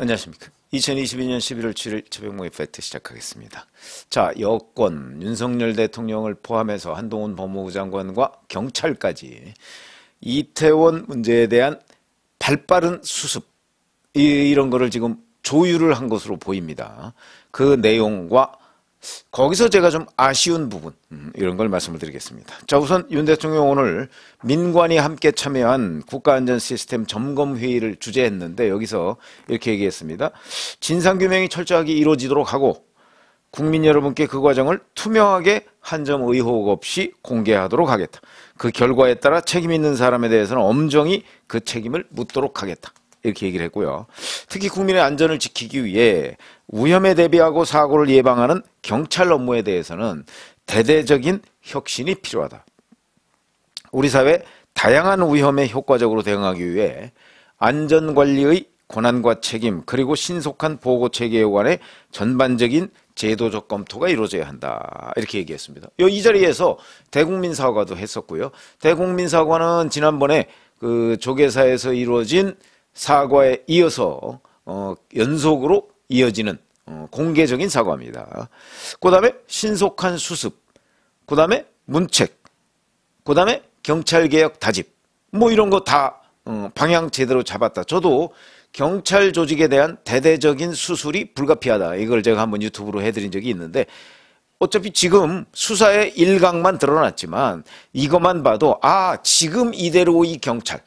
안녕하십니까. 2022년 11월 7일 최병목의 팩트 시작하겠습니다. 자, 여권, 윤석열 대통령을 포함해서 한동훈 법무부 장관과 경찰까지 이태원 문제에 대한 발빠른 수습, 이, 이런 거를 지금 조율을 한 것으로 보입니다. 그 내용과 거기서 제가 좀 아쉬운 부분 음, 이런 걸 말씀을 드리겠습니다. 자 우선 윤 대통령 오늘 민관이 함께 참여한 국가안전시스템 점검회의를 주재했는데 여기서 이렇게 얘기했습니다. 진상규명이 철저하게 이루어지도록 하고 국민 여러분께 그 과정을 투명하게 한 점 의혹 없이 공개하도록 하겠다. 그 결과에 따라 책임 있는 사람에 대해서는 엄정히 그 책임을 묻도록 하겠다. 이렇게 얘기를 했고요. 특히 국민의 안전을 지키기 위해 위험에 대비하고 사고를 예방하는 경찰 업무에 대해서는 대대적인 혁신이 필요하다. 우리 사회 다양한 위험에 효과적으로 대응하기 위해 안전관리의 권한과 책임 그리고 신속한 보고 체계에 관해 전반적인 제도적 검토가 이루어져야 한다 이렇게 얘기했습니다. 이 자리에서 대국민 사과도 했었고요. 대국민 사과는 지난번에 그 조계사에서 이루어진 사과에 이어서 어 연속으로 이어지는 어, 공개적인 사과입니다. 그 다음에 신속한 수습, 그 다음에 문책, 그 다음에 경찰개혁 다집, 뭐 이런 거다 어, 방향 제대로 잡았다. 저도 경찰 조직에 대한 대대적인 수술이 불가피하다. 이걸 제가 한번 유튜브로 해드린 적이 있는데 어차피 지금 수사의 일각만 드러났지만 이것만 봐도 아 지금 이대로 이 경찰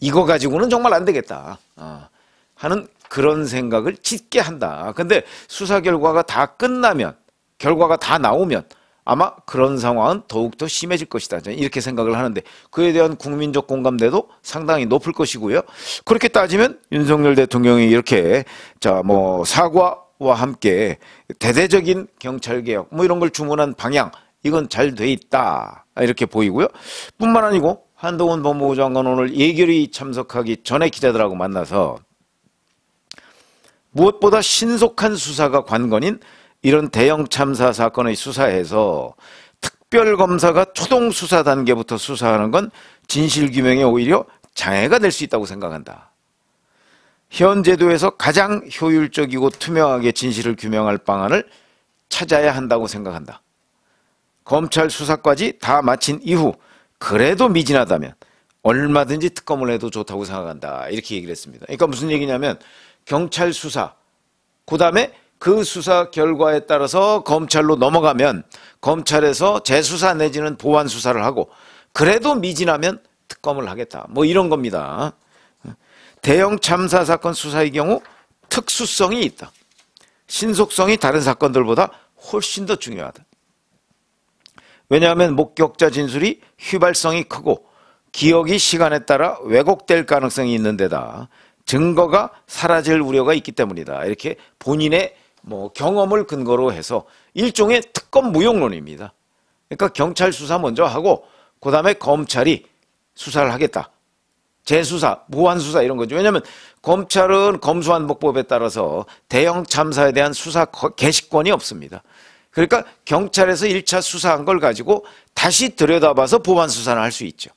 이거 가지고는 정말 안 되겠다 어, 하는 그런 생각을 짓게 한다. 근데 수사 결과가 다 끝나면 결과가 다 나오면 아마 그런 상황은 더욱더 심해질 것이다. 이렇게 생각을 하는데 그에 대한 국민적 공감대도 상당히 높을 것이고요. 그렇게 따지면 윤석열 대통령이 이렇게 자뭐 사과와 함께 대대적인 경찰 개혁 뭐 이런 걸 주문한 방향 이건 잘 돼 있다. 이렇게 보이고요. 뿐만 아니고 한동훈 법무부 장관 오늘 예결위 참석하기 전에 기자들하고 만나서 무엇보다 신속한 수사가 관건인 이런 대형 참사 사건의 수사에서 특별검사가 초동 수사 단계부터 수사하는 건 진실규명에 오히려 장애가 될 수 있다고 생각한다. 현 제도에서 가장 효율적이고 투명하게 진실을 규명할 방안을 찾아야 한다고 생각한다. 검찰 수사까지 다 마친 이후 그래도 미진하다면 얼마든지 특검을 해도 좋다고 생각한다. 이렇게 얘기를 했습니다. 그러니까 무슨 얘기냐면 경찰 수사, 그 다음에 그 수사 결과에 따라서 검찰로 넘어가면 검찰에서 재수사 내지는 보완 수사를 하고 그래도 미진하면 특검을 하겠다. 뭐 이런 겁니다. 대형 참사 사건 수사의 경우 특수성이 있다. 신속성이 다른 사건들보다 훨씬 더 중요하다. 왜냐하면 목격자 진술이 휘발성이 크고 기억이 시간에 따라 왜곡될 가능성이 있는 데다 증거가 사라질 우려가 있기 때문이다. 이렇게 본인의 뭐 경험을 근거로 해서 일종의 특검 무용론입니다. 그러니까 경찰 수사 먼저 하고 그 다음에 검찰이 수사를 하겠다. 재수사, 무한수사 이런 거죠. 왜냐하면 검찰은 검수한복법에 따라서 대형 참사에 대한 수사 개시권이 없습니다. 그러니까 경찰에서 1차 수사한 걸 가지고 다시 들여다봐서 보완 수사를 할 수 있죠.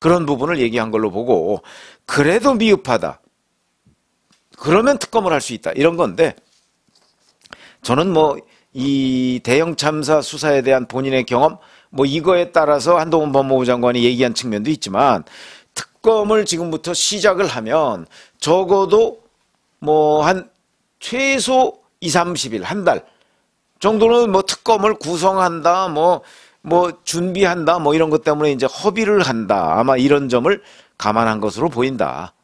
그런 부분을 얘기한 걸로 보고 그래도 미흡하다. 그러면 특검을 할 수 있다. 이런 건데 저는 뭐 이 대형 참사 수사에 대한 본인의 경험 뭐 이거에 따라서 한동훈 법무부 장관이 얘기한 측면도 있지만 특검을 지금부터 시작을 하면 적어도 뭐 한 최소 2, 30일 한 달 정도는 뭐 특검을 구성한다 뭐뭐 뭐 준비한다 뭐 이런 것 때문에 이제 허비를 한다 아마 이런 점을 감안한 것으로 보인다.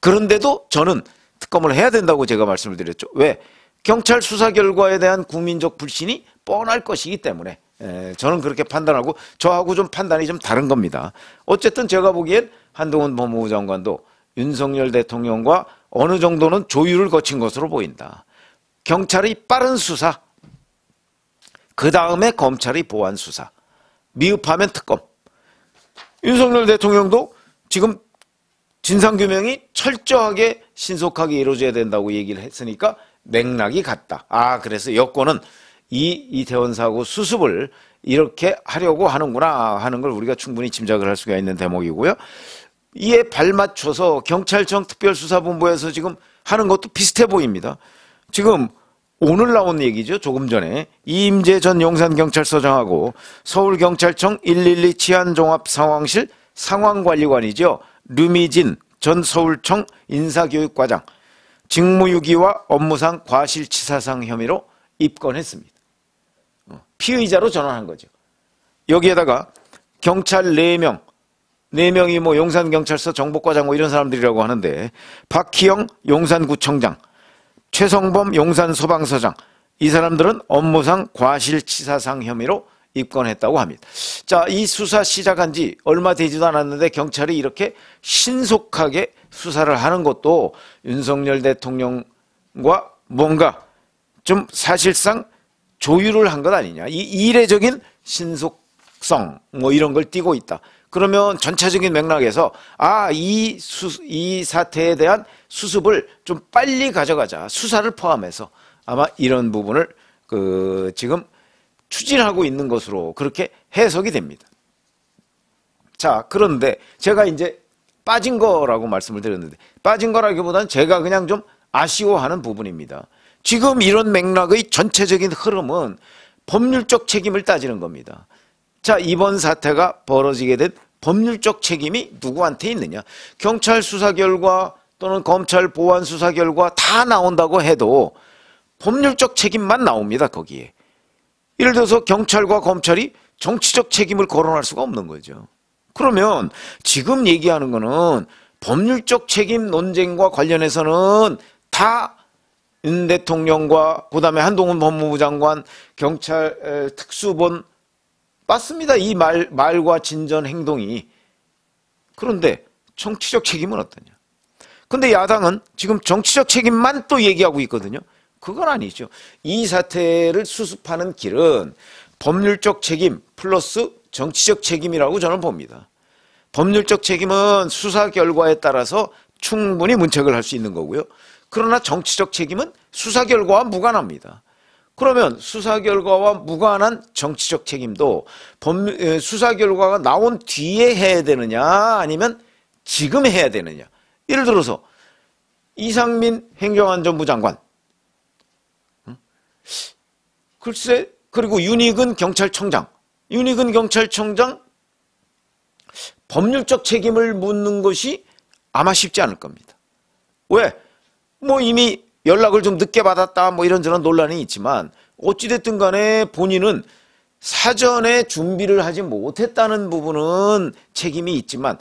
그런데도 저는 특검을 해야 된다고 제가 말씀을 드렸죠. 왜? 경찰 수사 결과에 대한 국민적 불신이 뻔할 것이기 때문에 에, 예, 저는 그렇게 판단하고 저하고 좀 판단이 좀 다른 겁니다. 어쨌든 제가 보기엔 한동훈 법무부 장관도 윤석열 대통령과 어느 정도는 조율을 거친 것으로 보인다. 경찰의 빠른 수사, 그 다음에 검찰의 보안 수사, 미흡하면 특검. 윤석열 대통령도 지금 진상규명이 철저하게 신속하게 이루어져야 된다고 얘기를 했으니까 맥락이 같다. 아, 그래서 여권은 이 이태원 사고 수습을 이렇게 하려고 하는구나 아, 하는 걸 우리가 충분히 짐작을 할 수가 있는 대목이고요. 이에 발맞춰서 경찰청 특별수사본부에서 지금 하는 것도 비슷해 보입니다. 지금 오늘 나온 얘기죠. 조금 전에 이임재 전 용산경찰서장하고 서울경찰청 112 치안종합상황실 상황관리관이죠. 류미진 전 서울청 인사교육과장 직무유기와 업무상 과실치사상 혐의로 입건했습니다. 어, 피의자로 전환한 거죠. 여기에다가 경찰 4명, 4명이 뭐 용산경찰서 정보과장 뭐 이런 사람들이라고 하는데 박희영 용산구청장, 최성범 용산소방서장 이 사람들은 업무상 과실치사상 혐의로 입건했다고 합니다. 자, 이 수사 시작한 지 얼마 되지도 않았는데 경찰이 이렇게 신속하게 수사를 하는 것도 윤석열 대통령과 뭔가 좀 사실상 조율을 한 것 아니냐. 이 이례적인 신속성 뭐 이런 걸띄고 있다. 그러면 전체적인 맥락에서 아, 이 수, 이 사태에 대한 수습을 좀 빨리 가져가자. 수사를 포함해서 아마 이런 부분을 그 지금 추진하고 있는 것으로 그렇게 해석이 됩니다. 자, 그런데 제가 이제 빠진 거라고 말씀을 드렸는데 빠진 거라기보다는 제가 그냥 좀 아쉬워하는 부분입니다. 지금 이런 맥락의 전체적인 흐름은 법률적 책임을 따지는 겁니다. 자, 이번 사태가 벌어지게 된 법률적 책임이 누구한테 있느냐? 경찰 수사 결과 또는 검찰 보안 수사 결과 다 나온다고 해도 법률적 책임만 나옵니다, 거기에. 예를 들어서 경찰과 검찰이 정치적 책임을 거론할 수가 없는 거죠. 그러면 지금 얘기하는 거는 법률적 책임 논쟁과 관련해서는 다 윤 대통령과 그다음에 한동훈 법무부 장관 경찰 특수본 맞습니다. 이 말, 말과 진전 행동이. 그런데 정치적 책임은 어떠냐. 근데 야당은 지금 정치적 책임만 또 얘기하고 있거든요. 그건 아니죠. 이 사태를 수습하는 길은 법률적 책임 플러스 정치적 책임이라고 저는 봅니다. 법률적 책임은 수사 결과에 따라서 충분히 문책을 할 수 있는 거고요. 그러나 정치적 책임은 수사 결과와 무관합니다. 그러면 수사 결과와 무관한 정치적 책임도 수사 결과가 나온 뒤에 해야 되느냐 아니면 지금 해야 되느냐. 예를 들어서 이상민 행정안전부 장관 글쎄 그리고 윤익은 경찰청장 윤익은 경찰청장 법률적 책임을 묻는 것이 아마 쉽지 않을 겁니다. 왜? 뭐 이미 연락을 좀 늦게 받았다 뭐 이런저런 논란이 있지만 어찌됐든 간에 본인은 사전에 준비를 하지 못했다는 부분은 책임이 있지만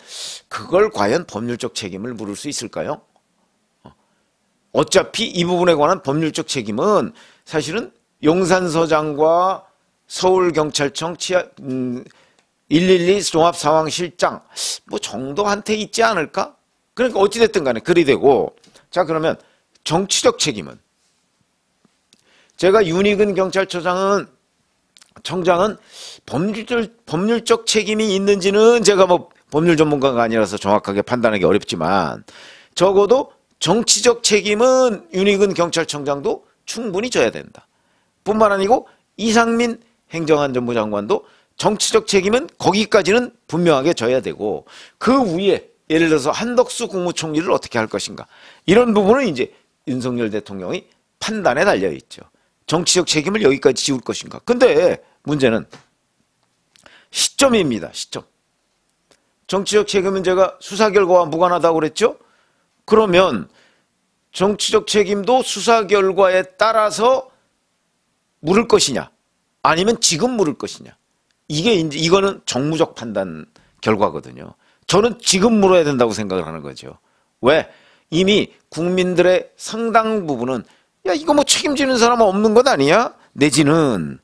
그걸 과연 법률적 책임을 물을 수 있을까요? 어. 어차피 이 부분에 관한 법률적 책임은 사실은 용산서장과 서울경찰청 치아, 음, 112 종합상황실장 뭐 정도한테 있지 않을까? 그러니까 어찌됐든 간에 그리 되고 자 그러면 정치적 책임은 제가 윤희근 경찰서장은 청장은 법률적, 법률적 책임이 있는지는 제가 뭐 법률 전문가가 아니라서 정확하게 판단하기 어렵지만 적어도 정치적 책임은 윤희근 경찰청장도 충분히 져야 된다. 뿐만 아니고 이상민 행정안전부 장관도 정치적 책임은 거기까지는 분명하게 져야 되고 그 위에 예를 들어서 한덕수 국무총리를 어떻게 할 것인가 이런 부분은 이제 윤석열 대통령이 판단에 달려 있죠. 정치적 책임을 여기까지 지울 것인가. 근데 문제는 시점입니다. 시점. 정치적 책임은 제가 수사 결과와 무관하다고 그랬죠? 그러면 정치적 책임도 수사 결과에 따라서 물을 것이냐 아니면 지금 물을 것이냐 이게 이제 이거는 정무적 판단 결과거든요. 저는 지금 물어야 된다고 생각을 하는 거죠. 왜? 이미 국민들의 상당 부분은 야 이거 뭐 책임지는 사람은 없는 것 아니야? 내지는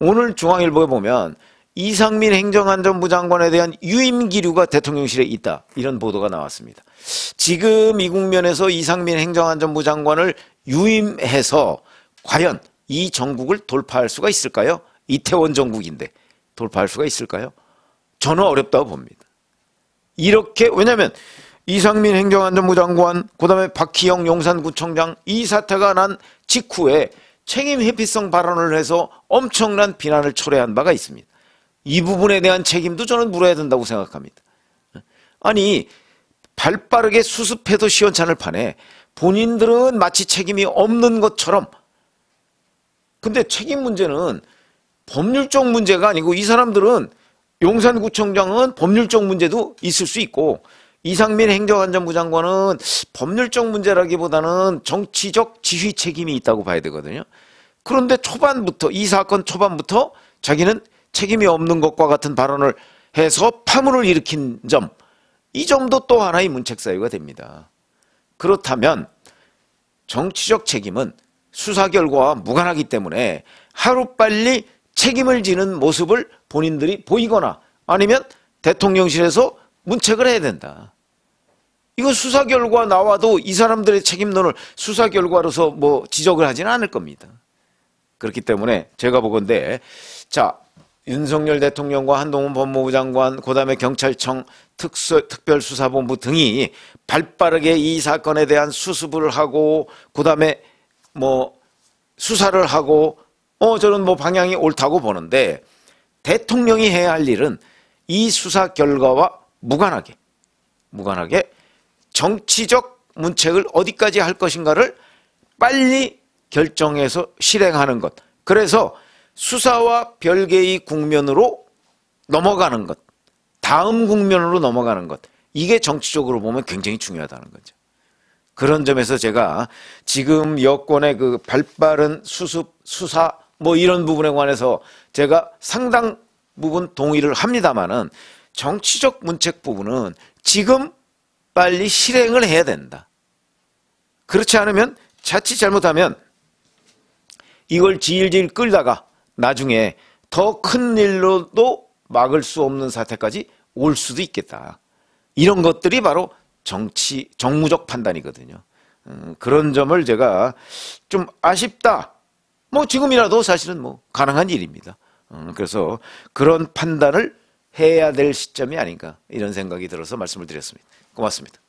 오늘 중앙일보에 보면 이상민 행정안전부 장관에 대한 유임 기류가 대통령실에 있다. 이런 보도가 나왔습니다. 지금 이 국면에서 이상민 행정안전부 장관을 유임해서 과연 이 정국을 돌파할 수가 있을까요? 이태원 정국인데 돌파할 수가 있을까요? 저는 어렵다고 봅니다. 이렇게 왜냐하면 이상민 행정안전부 장관 그다음에 박희영 용산구청장 이 사태가 난 직후에 책임 회피성 발언을 해서 엄청난 비난을 초래한 바가 있습니다. 이 부분에 대한 책임도 저는 물어야 된다고 생각합니다. 아니 발빠르게 수습해도 시원찮을 판에 본인들은 마치 책임이 없는 것처럼 근데 책임 문제는 법률적 문제가 아니고 이 사람들은 용산구청장은 법률적 문제도 있을 수 있고 이상민 행정안전부 장관은 법률적 문제라기보다는 정치적 지휘 책임이 있다고 봐야 되거든요. 그런데 초반부터 이 사건 초반부터 자기는 책임이 없는 것과 같은 발언을 해서 파문을 일으킨 점, 이 점도 또 하나의 문책 사유가 됩니다. 그렇다면 정치적 책임은 수사 결과와 무관하기 때문에 하루빨리 책임을 지는 모습을 본인들이 보이거나 아니면 대통령실에서 문책을 해야 된다. 이거 수사 결과 나와도 이 사람들의 책임론을 수사 결과로서 뭐 지적을 하지는 않을 겁니다. 그렇기 때문에 제가 보건데 자 윤석열 대통령과 한동훈 법무부 장관, 그 다음에 경찰청 특수, 특별수사본부 등이 발빠르게 이 사건에 대한 수습을 하고, 그 다음에 뭐 수사를 하고, 어, 저는 뭐 방향이 옳다고 보는데, 대통령이 해야 할 일은 이 수사 결과와 무관하게, 무관하게 정치적 문책을 어디까지 할 것인가를 빨리 결정해서 실행하는 것. 그래서 수사와 별개의 국면으로 넘어가는 것, 다음 국면으로 넘어가는 것, 이게 정치적으로 보면 굉장히 중요하다는 거죠. 그런 점에서 제가 지금 여권의 그 발빠른 수습, 수사, 뭐 이런 부분에 관해서 제가 상당 부분 동의를 합니다만은 정치적 문책 부분은 지금 빨리 실행을 해야 된다. 그렇지 않으면 자칫 잘못하면 이걸 지일지일 끌다가 나중에 더 큰 일로도 막을 수 없는 사태까지 올 수도 있겠다. 이런 것들이 바로 정치, 정무적 판단이거든요. 음, 그런 점을 제가 좀 아쉽다. 뭐 지금이라도 사실은 뭐 가능한 일입니다. 음, 그래서 그런 판단을 해야 될 시점이 아닌가 이런 생각이 들어서 말씀을 드렸습니다. 고맙습니다.